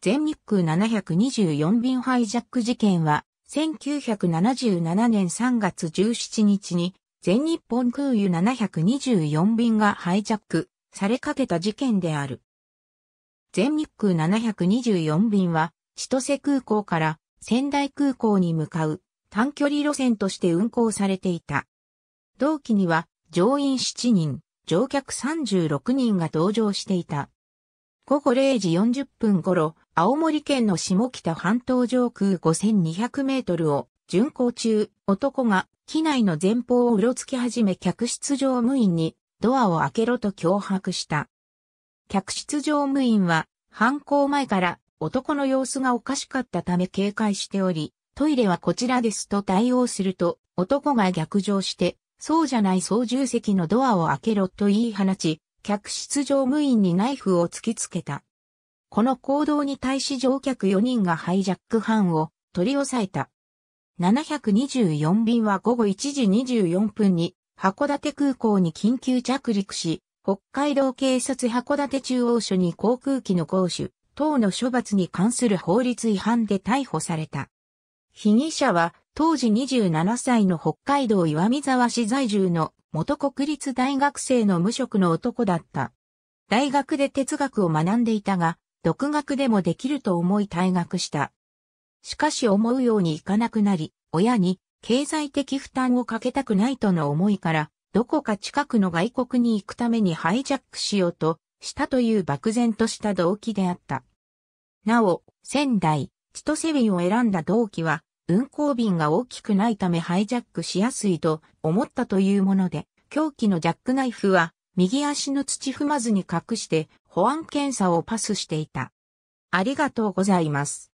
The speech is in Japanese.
全日空724便ハイジャック事件は、1977年3月17日に、全日本空輸724便がハイジャックされかけた事件である。全日空724便は、千歳空港から仙台空港に向かう短距離路線として運行されていた。同期には乗員7人、乗客36人が同乗していた。午後0時40分頃、青森県の下北半島上空5200メートルを巡航中、男が機内の前方をうろつき始め客室乗務員にドアを開けろと脅迫した。客室乗務員は犯行前から男の様子がおかしかったため警戒しており、トイレはこちらですと対応すると男が逆上して、そうじゃない操縦席のドアを開けろと言い放ち、客室乗務員にナイフを突きつけた。この行動に対し乗客4人がハイジャック犯を取り押さえた。724便は午後1時24分に函館空港に緊急着陸し、北海道警察函館中央署に航空機の講使等の処罰に関する法律違反で逮捕された。被疑者は当時27歳の北海道岩見沢市在住の元国立大学生の無職の男だった。大学で哲学を学んでいたが、独学でもできると思い退学した。しかし思うようにいかなくなり、親に経済的負担をかけたくないとの思いから、どこか近くの外国に行くためにハイジャックしようとしたという漠然とした動機であった。なお、仙台、千歳便を選んだ動機は、運行便が大きくないためハイジャックしやすいと思ったというもので、凶器のジャックナイフは右足の土踏まずに隠して保安検査をパスしていた。ありがとうございます。